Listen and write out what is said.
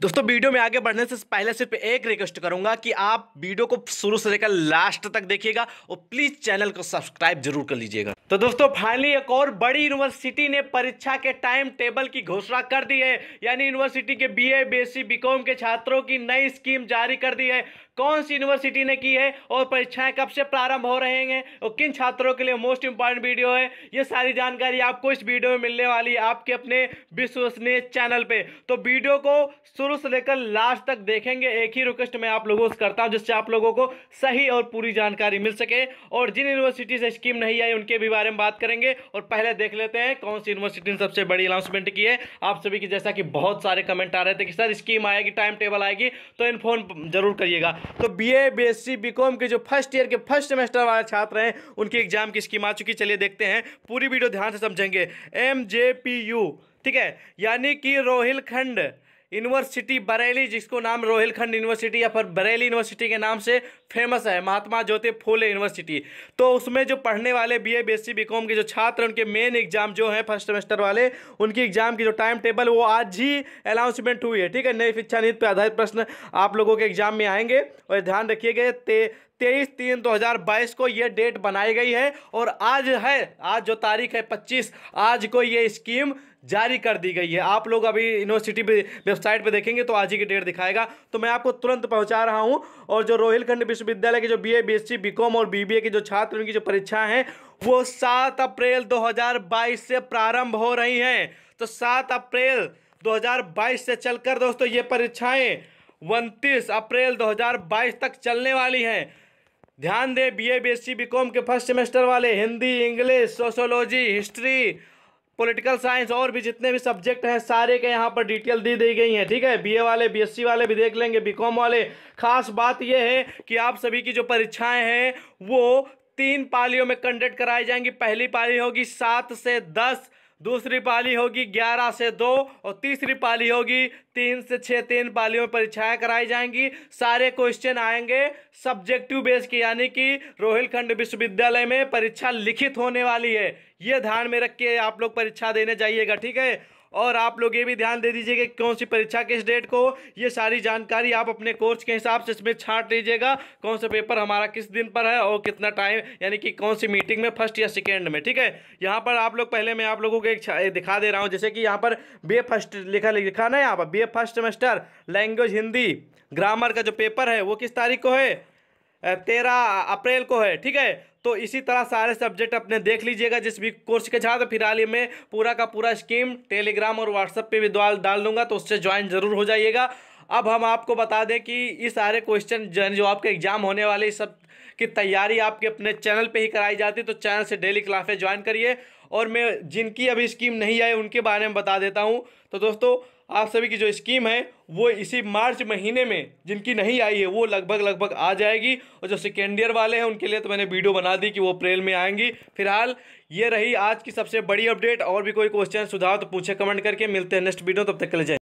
दोस्तों वीडियो में आगे बढ़ने से पहले सिर्फ एक रिक्वेस्ट करूंगा कि आप वीडियो को शुरू से लेकर लास्ट तक देखिएगा और प्लीज़ चैनल को सब्सक्राइब जरूर कर लीजिएगा तो दोस्तों फाइनली एक और बड़ी यूनिवर्सिटी ने परीक्षा के टाइम टेबल की घोषणा कर दी है यानी यूनिवर्सिटी के बीए बीएससी बीकॉम के छात्रों की नई स्कीम जारी कर दी है कौन सी यूनिवर्सिटी ने की है और परीक्षाएं कब से प्रारंभ हो रहे हैं और किन छात्रों के लिए मोस्ट इंपॉर्टेंट वीडियो है ये सारी जानकारी आपको इस वीडियो में मिलने वाली है आपके अपने विश्वसनीय चैनल पर तो वीडियो को शुरू से लेकर लास्ट तक देखेंगे एक ही रिक्वेस्ट मैं आप लोगों से करता हूँ जिससे आप लोगों को सही और पूरी जानकारी मिल सके और जिन यूनिवर्सिटी से स्कीम नहीं आई उनके भी बारे में बात करेंगे और पहले देख लेते हैं कौन सी यूनिवर्सिटी ने सबसे बड़ी अनाउंसमेंट की है आप सभी की जैसा कि बहुत सारे कमेंट आ रहे थे कि सर स्कीम आएगी टाइम टेबल आएगी तो इन फोन जरूर करिएगा तो बी ए बी के जो फर्स्ट ईयर के फर्स्ट सेमेस्टर वाले छात्र हैं उनकी एग्जाम की स्कीम आ चुकी चलिए देखते हैं पूरी वीडियो ध्यान से समझेंगे एम ठीक है यानी कि रोहिलखंड यूनिवर्सिटी बरेली जिसको नाम रोहिलखंड यूनिवर्सिटी या फिर बरेली यूनिवर्सिटी के नाम से फेमस है महात्मा ज्योति फूले यूनिवर्सिटी तो उसमें जो पढ़ने वाले B A B S C B com के जो छात्र उनके मेन एग्जाम जो हैं फर्स्ट सेमेस्टर वाले उनकी एग्जाम की जो टाइम टेबल वो आज ही अनाउंसमेंट हुई है ठीक है नई शिक्षा नीति पर आधारित प्रश्न आप लोगों के एग्जाम में आएंगे और ध्यान रखिएगा तेईस तीन 2022 को ये डेट बनाई गई है और आज है आज जो तारीख है 25 आज को ये स्कीम जारी कर दी गई है आप लोग अभी यूनिवर्सिटी वेबसाइट पे देखेंगे तो आज ही की डेट दिखाएगा तो मैं आपको तुरंत पहुंचा रहा हूं और जो रोहिलखंड विश्वविद्यालय के जो बीए बीएससी बीकॉम और बीबीए के जो छात्र उनकी जो परीक्षाएं हैं वो सात अप्रैल 2022 से प्रारंभ हो रही हैं तो सात अप्रैल 2022 से चलकर दोस्तों ये परीक्षाएँ उनतीस अप्रैल दो तक चलने वाली हैं ध्यान दें B A B S C B com के फर्स्ट सेमेस्टर वाले Hindi English sociology history political science और भी जितने भी सब्जेक्ट हैं सारे के यहाँ पर डिटेल दी दी गई हैं ठीक है बीए वाले बीएससी वाले भी देख लेंगे बीकॉम वाले खास बात यह है कि आप सभी की जो परीक्षाएँ हैं वो तीन पालियों में कंडक्ट कराई जाएंगी पहली पाली होगी सात से दस दूसरी पाली होगी ग्यारह से दो और तीसरी पाली होगी तीन से छः तीन पालियों में परीक्षाएं कराई जाएंगी सारे क्वेश्चन आएंगे सब्जेक्टिव बेस के यानी कि रोहिलखंड विश्वविद्यालय में परीक्षा लिखित होने वाली है ये ध्यान में रख के आप लोग परीक्षा देने जाइएगा ठीक है और आप लोग ये भी ध्यान दे दीजिए कि कौन सी परीक्षा किस डेट को ये सारी जानकारी आप अपने कोर्स के हिसाब से इसमें छाट लीजिएगा कौन सा पेपर हमारा किस दिन पर है और कितना टाइम यानी कि कौन सी मीटिंग में फर्स्ट या सेकेंड में ठीक है यहाँ पर आप लोग पहले मैं आप लोगों को एक दिखा दे रहा हूँ जैसे कि यहाँ पर बी फर्स्ट लिखा लिखा ना यहाँ पर B first semester language Hindi grammar का जो पेपर है वो किस तारीख को है तेरह अप्रैल को है ठीक है तो इसी तरह सारे सब्जेक्ट अपने देख लीजिएगा जिस भी कोर्स के छात्र फिलहाल ही में पूरा का पूरा स्कीम टेलीग्राम और व्हाट्सएप पे भी डाल दूंगा तो उससे ज्वाइन जरूर हो जाइएगा अब हम आपको बता दें कि ये सारे क्वेश्चन जो आपके एग्जाम होने वाले सब की तैयारी आपके अपने चैनल पर ही कराई जाती है तो चैनल से डेली क्लासेज ज्वाइन करिए और मैं जिनकी अभी स्कीम नहीं आई उनके बारे में बता देता हूँ तो दोस्तों आप सभी की जो स्कीम है वो इसी मार्च महीने में जिनकी नहीं आई है वो लगभग लगभग आ जाएगी और जो सेकेंड ईयर वाले हैं उनके लिए तो मैंने वीडियो बना दी कि वो अप्रैल में आएंगी फिलहाल ये रही आज की सबसे बड़ी अपडेट और भी कोई क्वेश्चन सुझाव तो पूछे कमेंट करके मिलते हैं नेक्स्ट वीडियो तब तक के लिए